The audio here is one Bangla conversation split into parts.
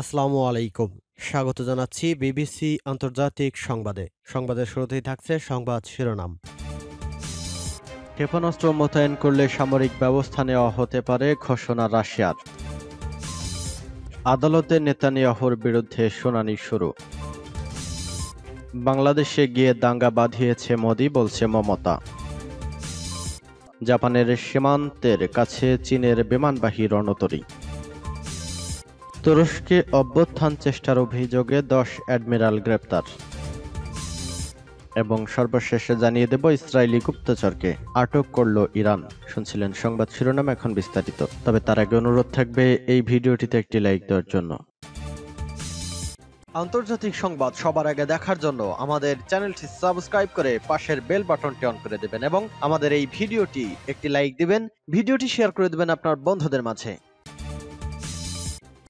আসসালামু আলাইকুম স্বাগত জানাচ্ছি বিবিসি আন্তর্জাতিক সংবাদে সংবাদের শুরুতেই থাকছে সংবাদ শিরোনাম ক্ষেপণাস্ত্র মোতায়েন করলে সামরিক ব্যবস্থা নেওয়া হতে পারে ঘোষণা রাশিয়ার আদালতে নেতানিয়াহুর বিরুদ্ধে শুনানি শুরু বাংলাদেশে গিয়ে দাঙ্গা বাঁধিয়েছে মোদি বলছে মমতা জাপানের সীমান্তের কাছে চীনের বিমানবাহী রণতরী তুরস্কে অভ্যুত্থান চেষ্টার অভিযোগে দশ অ্যাডমিরাল গ্রেপ্তার এবং সর্বশেষে জানিয়ে দেব ইসরায়েলি গুপ্তচরকে আটক করল ইরান শুনছিলেন সংবাদ শিরোনাম এখন বিস্তারিত তবে তার আগে অনুরোধ থাকবে এই ভিডিওটিতে একটি লাইক দেওয়ার জন্য আন্তর্জাতিক সংবাদ সবার আগে দেখার জন্য আমাদের চ্যানেলটি সাবস্ক্রাইব করে পাশের বেল বাটনটি অন করে দেবেন এবং আমাদের এই ভিডিওটি একটি লাইক দিবেন ভিডিওটি শেয়ার করে দেবেন আপনার বন্ধুদের মাঝে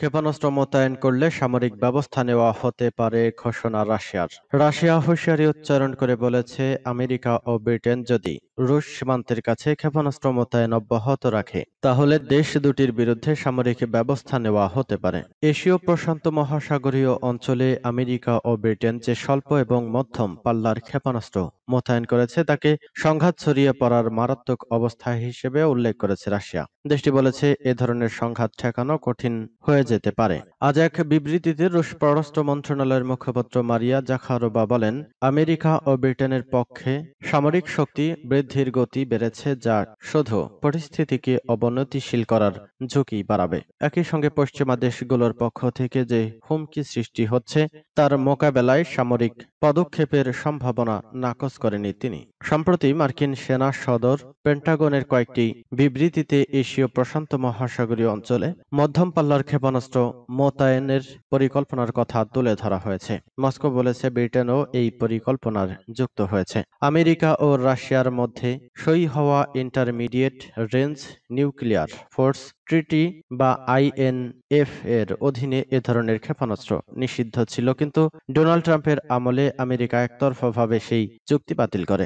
ক্ষেপণাস্ত্র মোতায়েন করলে সামরিক ব্যবস্থা নেওয়া হতে পারে ঘোষণা রাশিয়ার রাশিয়া হুঁশিয়ারি উচ্চারণ করে বলেছে আমেরিকা ও ব্রিটেন যদি রুশ সীমান্তের কাছে ক্ষেপণাস্ত্র মোতায়েন অব্যাহত রাখে তাহলে দেশ দুটির বিরুদ্ধে সামরিক ব্যবস্থা নেওয়া হতে পারে এশীয় প্রশান্ত মহাসাগরীয় অঞ্চলে আমেরিকা ও ব্রিটেন যে স্বল্প এবং মধ্যম পাল্লার ক্ষেপণাস্ত্র মোতায়েন করেছে তাকে সংঘাত ছড়িয়ে পড়ার মারাত্মক অবস্থা হিসেবে উল্লেখ করেছে রাশিয়া দেশটি বলেছে এ ধরনের সংঘাত ঠেকানো কঠিন হয়ে যেতে পারে আজ এক বিবৃতিতে রুশ পররাষ্ট্র মন্ত্রণালয়ের মুখপাত্র মারিয়া জাখারোবা বলেন আমেরিকা ও ব্রিটেনের পক্ষে সামরিক শক্তি বৃদ্ধির গতি বেড়েছে যা শুধু পরিস্থিতিকে অবনতিশীল করার ঝুঁকি বাড়াবে একই সঙ্গে পশ্চিমা দেশগুলোর পক্ষ থেকে যে হুমকি সৃষ্টি হচ্ছে তার মোকাবেলায় সামরিক পদক্ষেপের সম্ভাবনা নাকচ করেনি তিনি সম্প্রতি মার্কিন সেনা সদর পেন্টাগনের কয়েকটি বিবৃতিতে এশীয় প্রশান্ত মহাসাগরীয় অঞ্চলে মধ্যম পাল্লার ক্ষেপণাস্ত্র মোতায়েনের পরিকল্পনার কথা তুলে ধরা হয়েছে মস্কো বলেছে ব্রিটেনও এই পরিকল্পনার যুক্ত হয়েছে আমেরিকা ও রাশিয়ার মধ্যে সই হওয়া intermediate range nuclear force treaty বা আইএনএফ এর অধীনে এ ধরনের ক্ষেপণাস্ত্র নিষিদ্ধ ছিল কিন্তু ডোনাল্ড ট্রাম্পের আমলে আমেরিকা একতরফাভাবে সেই চুক্তি বাতিল করে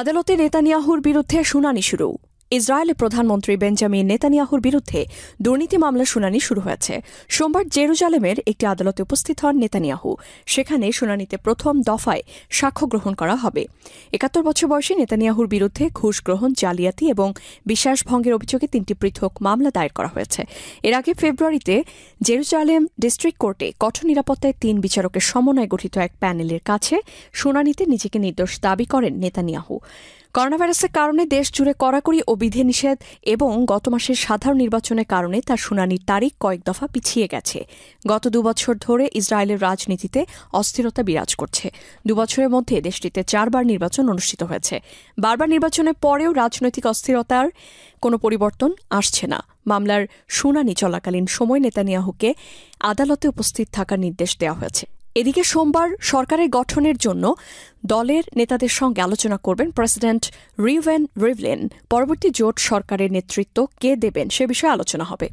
আদালতে নেতানিয়াহুর বিরুদ্ধে শুনানি শুরু ইসরায়েলের প্রধানমন্ত্রী বেঞ্জামিন নেতানিয়াহুর বিরুদ্ধে দুর্নীতি মামলার শুনানি শুরু হয়েছে সোমবার জেরুজালেমের একটি আদালতে উপস্থিত হন নেতানিয়াহু সেখানে শুনানিতে প্রথম দফায় সাক্ষ্য গ্রহণ করা হবে একাত্তর বছর বয়সে নেতানিয়াহুর বিরুদ্ধে ঘুষ গ্রহণ জালিয়াতি এবং বিশ্বাস ভঙ্গের অভিযোগে তিনটি পৃথক মামলা দায়ের করা হয়েছে এর আগে ফেব্রুয়ারিতে জেরুজালেম ডিস্ট্রিক্ট কোর্টে কঠোর নিরাপত্তায় তিন বিচারকের সমন্বয়ে গঠিত এক প্যানেলের কাছে শুনানিতে নিজেকে নির্দোষ দাবি করেন নেতানিয়াহু করোনাভাইরাসের কারণে দেশ জুড়ে কড়াকড়ি ও বিধিনিষেধ এবং গত মাসের সাধারণ নির্বাচনের কারণে তার শুনানির তারিখ কয়েক দফা পিছিয়ে গেছে গত দুবছর ধরে ইসরায়েলের রাজনীতিতে অস্থিরতা বিরাজ করছে দুবছরের মধ্যে দেশটিতে চারবার নির্বাচন অনুষ্ঠিত হয়েছে বারবার নির্বাচনের পরেও রাজনৈতিক অস্থিরতার কোনো পরিবর্তন আসছে না মামলার শুনানি চলাকালীন সময় নেতানিয়াহুকে আদালতে উপস্থিত থাকার নির্দেশ দেওয়া হয়েছে এদিকে সোমবার সরকারের গঠনের জন্য দলের নেতাদের সঙ্গে আলোচনা করবেন প্রেসিডেন্ট রিভেন রিভলেন পরবর্তী জোট সরকারের নেতৃত্ব কে দেবেন সে বিষয়ে আলোচনা হবে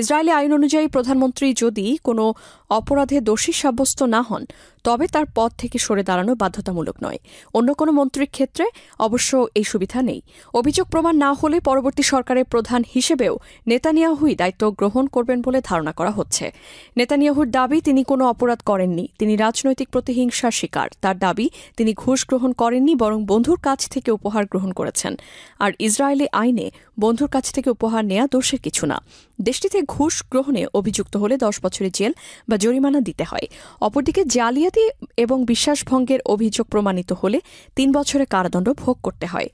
ইসরায়েলি আইন অনুযায়ী প্রধানমন্ত্রী যদি কোনো অপরাধে দোষী সাব্যস্ত না হন তবে তার পদ থেকে সরে দাঁড়ানো বাধ্যতামূলক নয় অন্য কোনো মন্ত্রীর ক্ষেত্রে অবশ্য এই সুবিধা নেই অভিযোগ প্রমাণ না হলে পরবর্তী সরকারের প্রধান হিসেবেও নেতানিয়াহুই দায়িত্ব গ্রহণ করবেন বলে ধারণা করা হচ্ছে নেতানিয়াহুর দাবি তিনি কোনো অপরাধ করেননি তিনি রাজনৈতিক প্রতিহিংসার শিকার তার দাবি তিনি ঘুষ গ্রহণ করেননি বরং বন্ধুর কাছ থেকে উপহার গ্রহণ করেছেন আর ইসরায়েলি আইনে বন্ধুর কাছ থেকে উপহার নেয়া দোষের কিছু না দেশটিতে ঘুষ গ্রহণে অভিযুক্ত হলে দশ বছরের জেল বা জরিমানা দিতে হয় অপরদিকে জালিয়াতি এবং বিশ্বাসভঙ্গের অভিযোগ প্রমাণিত হলে তিন বছরের কারাদণ্ড ভোগ করতে হয়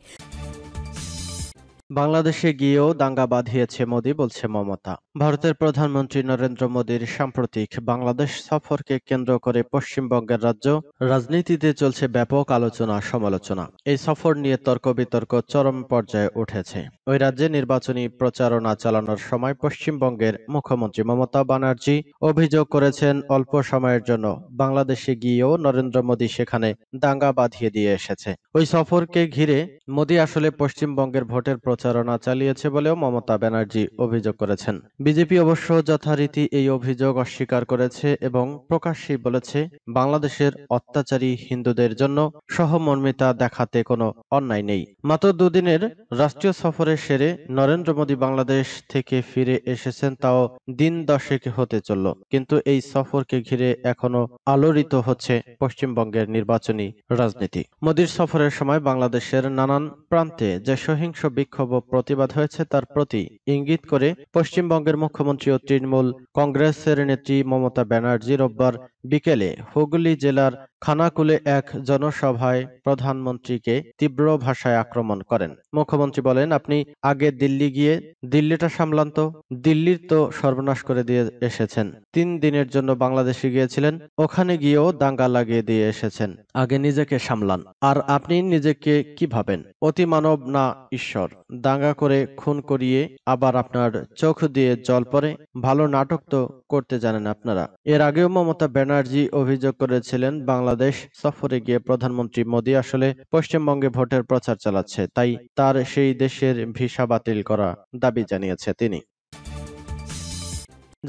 বাংলাদেশে গিয়েও দাঙ্গা বাঁধিয়েছে মোদি বলছে মমতা ভারতের প্রধানমন্ত্রী নরেন্দ্র মোদীর সাম্প্রতিক বাংলাদেশ সফরকে কেন্দ্র করে পশ্চিমবঙ্গের রাজ্য রাজনীতিতে চলছে ব্যাপক আলোচনা সমালোচনা এই সফর নিয়ে তর্ক বিতর্ক চরম পর্যায়ে উঠেছে ওই রাজ্যে নির্বাচনী প্রচারণা চালানোর সময় পশ্চিমবঙ্গের মুখ্যমন্ত্রী মমতা ব্যানার্জি অভিযোগ করেছেন অল্প সময়ের জন্য বাংলাদেশে গিয়েও নরেন্দ্র মোদী সেখানে দাঙ্গা বাঁধিয়ে দিয়ে এসেছে ওই সফরকে ঘিরে মোদী আসলে পশ্চিমবঙ্গের ভোটের প্রচারণা চালিয়েছে বলেও মমতা ব্যানার্জি অভিযোগ করেছেন বিজেপি অবশ্য যথারীতি এই অভিযোগ অস্বীকার করেছে এবং প্রকাশ্যেই বলেছে বাংলাদেশের অত্যাচারী হিন্দুদের জন্য সহমর্মিতা দেখাতে কোনো অন্যায় নেই মাত্র দুদিনের রাষ্ট্রীয় সফরে সেরে নরেন্দ্র মোদী বাংলাদেশ থেকে ফিরে এসেছেন তাও দিন দশেক হতে চলল কিন্তু এই সফরকে ঘিরে এখনো আলোড়িত হচ্ছে পশ্চিমবঙ্গের নির্বাচনী রাজনীতি মোদীর সফরের সময় বাংলাদেশের নানান প্রান্তে যে সহিংস বিক্ষোভ প্রতিবাদ হয়েছে তার প্রতি ইঙ্গিত করে পশ্চিমবঙ্গের পশ্চিমবঙ্গের মুখ্যমন্ত্রী ও তৃণমূল কংগ্রেসের নেত্রী মমতা ব্যানার্জি রোববার বিকেলে হুগলি জেলার খানাকুলে এক জনসভায় প্রধানমন্ত্রীকে তীব্র ভাষায় আক্রমণ করেন মুখ্যমন্ত্রী বলেন আপনি আগে দিল্লি গিয়ে দিল্লিটা সামলান তো দিল্লির তো সর্বনাশ করে দিয়ে এসেছেন তিন দিনের জন্য বাংলাদেশে গিয়েছিলেন ওখানে গিয়েও দাঙ্গা লাগিয়ে দিয়ে এসেছেন আগে নিজেকে সামলান আর আপনি নিজেকে কি ভাবেন অতি মানব না ঈশ্বর দাঙ্গা করে খুন করিয়ে আবার আপনার চোখ দিয়ে জল পরে ভালো নাটক তো করতে জানেন আপনারা এর আগেও মমতা ব্যানার্জি অভিযোগ করেছিলেন বাংলা বাংলাদেশ সফরে গিয়ে প্রধানমন্ত্রী মোদী আসলে পশ্চিমবঙ্গে ভোটের প্রচার চালাচ্ছে তাই তার সেই দেশের ভিসা বাতিল করা দাবি জানিয়েছে তিনি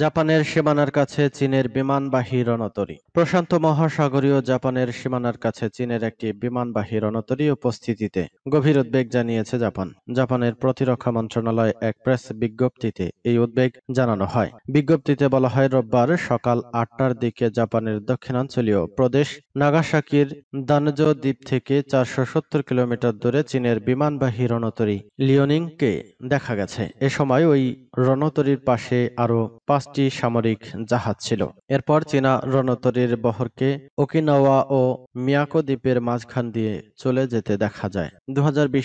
জাপানের সীমানার কাছে চীনের বিমানবাহী রণতরী প্রশান্ত মহাসাগরীয় জাপানের সীমানার কাছে চীনের একটি বিমানবাহী রণতরী উপস্থিতিতে গভীর উদ্বেগ জানিয়েছে জাপান জাপানের প্রতিরক্ষা মন্ত্রণালয় এক প্রেস বিজ্ঞপ্তিতে এই উদ্বেগ জানানো হয় বিজ্ঞপ্তিতে বলা হয় রোববার সকাল আটটার দিকে জাপানের দক্ষিণাঞ্চলীয় প্রদেশ নাগাসাকির দানজো দ্বীপ থেকে চারশো কিলোমিটার দূরে চীনের বিমানবাহী রণতরী লিওনিংকে দেখা গেছে এ সময় ওই রণতরীর পাশে আরও পাঁচটি সামরিক জাহাজ ছিল এরপর চীনা রণতরীর বহরকে ওকিনাওয়া ও মিয়াকো দ্বীপের মাঝখান দিয়ে চলে যেতে দেখা যায় দু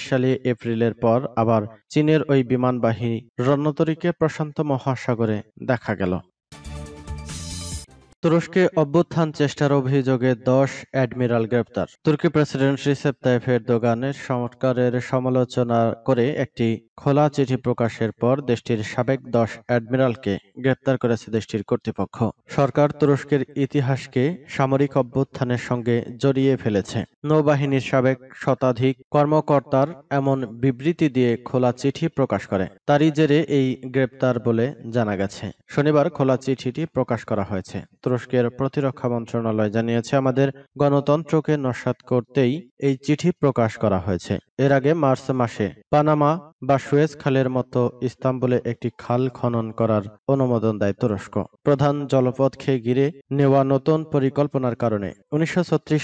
সালে এপ্রিলের পর আবার চীনের ওই বিমানবাহী রণতরীকে প্রশান্ত মহাসাগরে দেখা গেল তুরস্কে অভ্যুত্থান চেষ্টার অভিযোগে দশ অ্যাডমিরাল গ্রেপ্তার তুর্কি প্রেসিডেন্ট রিসেপ তাইফের এরদোগানের সংস্কারের সমালোচনা করে একটি খোলা চিঠি প্রকাশের পর দেশটির সাবেক দশ অ্যাডমিরালকে গ্রেপ্তার করেছে দেশটির কর্তৃপক্ষ সরকার তুরস্কের ইতিহাসকে সামরিক অভ্যুত্থানের সঙ্গে জড়িয়ে ফেলেছে নৌবাহিনীর সাবেক শতাধিক কর্মকর্তার এমন বিবৃতি দিয়ে খোলা চিঠি প্রকাশ করে তারই জেরে এই গ্রেপ্তার বলে জানা গেছে শনিবার খোলা চিঠিটি প্রকাশ করা হয়েছে তুরস্কের প্রতিরক্ষা মন্ত্রণালয় জানিয়েছে আমাদের গণতন্ত্রকে নস্যাৎ করতেই এই চিঠি প্রকাশ করা হয়েছে এর আগে মার্চ মাসে পানামা বা সুয়েজ খালের মতো ইস্তাম্বুলে একটি খাল খনন করার অনুমোদন দেয় তুরস্ক প্রধান জলপথকে ঘিরে নেওয়া নতুন পরিকল্পনার কারণে উনিশশো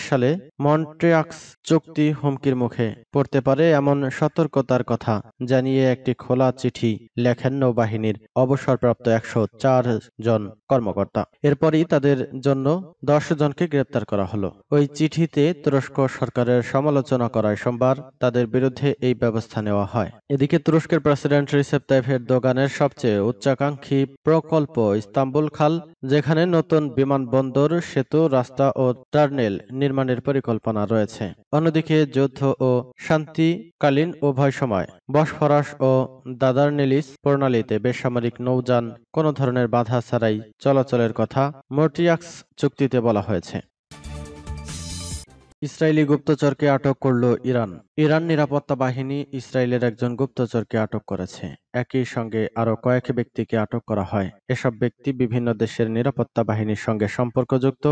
সালে মন্ট্রিয়াক্স চুক্তি হুমকির মুখে পড়তে পারে এমন সতর্কতার কথা জানিয়ে একটি খোলা চিঠি লেখেন নৌবাহিনীর অবসরপ্রাপ্ত একশো চার জন কর্মকর্তা এরপরই তাদের জন্য দশ জনকে গ্রেপ্তার করা হলো ওই চিঠিতে তুরস্ক সরকারের সমালোচনা করায় সোমবার তাদের তাদের বিরুদ্ধে এই ব্যবস্থা নেওয়া হয় এদিকে তুরস্কের প্রেসিডেন্ট রিসেপ তাইফ এরদোগানের সবচেয়ে উচ্চাকাঙ্ক্ষী প্রকল্প ইস্তাম্বুল খাল যেখানে নতুন বিমানবন্দর সেতু রাস্তা ও টার্নেল নির্মাণের পরিকল্পনা রয়েছে অন্যদিকে যুদ্ধ ও শান্তিকালীন উভয় সময় বসফরাস ও দাদারনেলিস প্রণালীতে বেসামরিক নৌযান কোনো ধরনের বাধা ছাড়াই চলাচলের কথা মর্টিয়াক্স চুক্তিতে বলা হয়েছে ইসরায়েলি গুপ্তচরকে আটক করল ইরান ইরান নিরাপত্তা বাহিনী ইসরায়েলের একজন গুপ্তচরকে আটক করেছে একই সঙ্গে আরও কয়েক ব্যক্তিকে আটক করা হয় এসব ব্যক্তি বিভিন্ন দেশের নিরাপত্তা বাহিনীর সঙ্গে সম্পর্কযুক্ত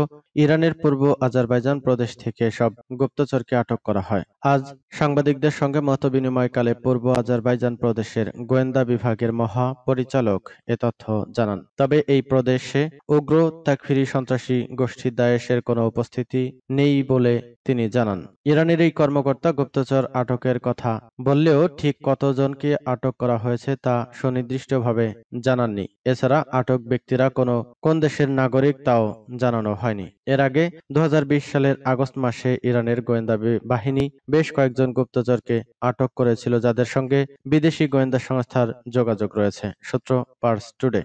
ইরানের পূর্ব আজারবাইজান প্রদেশ থেকে সব গুপ্তচরকে আটক করা হয় আজ সাংবাদিকদের সঙ্গে মত বিনিময়কালে পূর্ব আজারবাইজান প্রদেশের গোয়েন্দা বিভাগের মহা পরিচালক এ তথ্য জানান তবে এই প্রদেশে উগ্র তাকফিরি সন্ত্রাসী গোষ্ঠী দায়েশের কোনো উপস্থিতি নেই বলে তিনি জানান ইরানের এই কর্মকর্তা গুপ্তচর আটকের কথা বললেও ঠিক কতজনকে আটক করা হয়েছে তা সুনির্দিষ্টভাবে জানাননি এছাড়া আটক ব্যক্তিরা কোনো কোন দেশের নাগরিক তাও জানানো হয়নি এর আগে দু সালের আগস্ট মাসে ইরানের গোয়েন্দা বাহিনী বেশ কয়েকজন গুপ্তচরকে আটক করেছিল যাদের সঙ্গে বিদেশি গোয়েন্দা সংস্থার যোগাযোগ রয়েছে সূত্র পার্স টুডে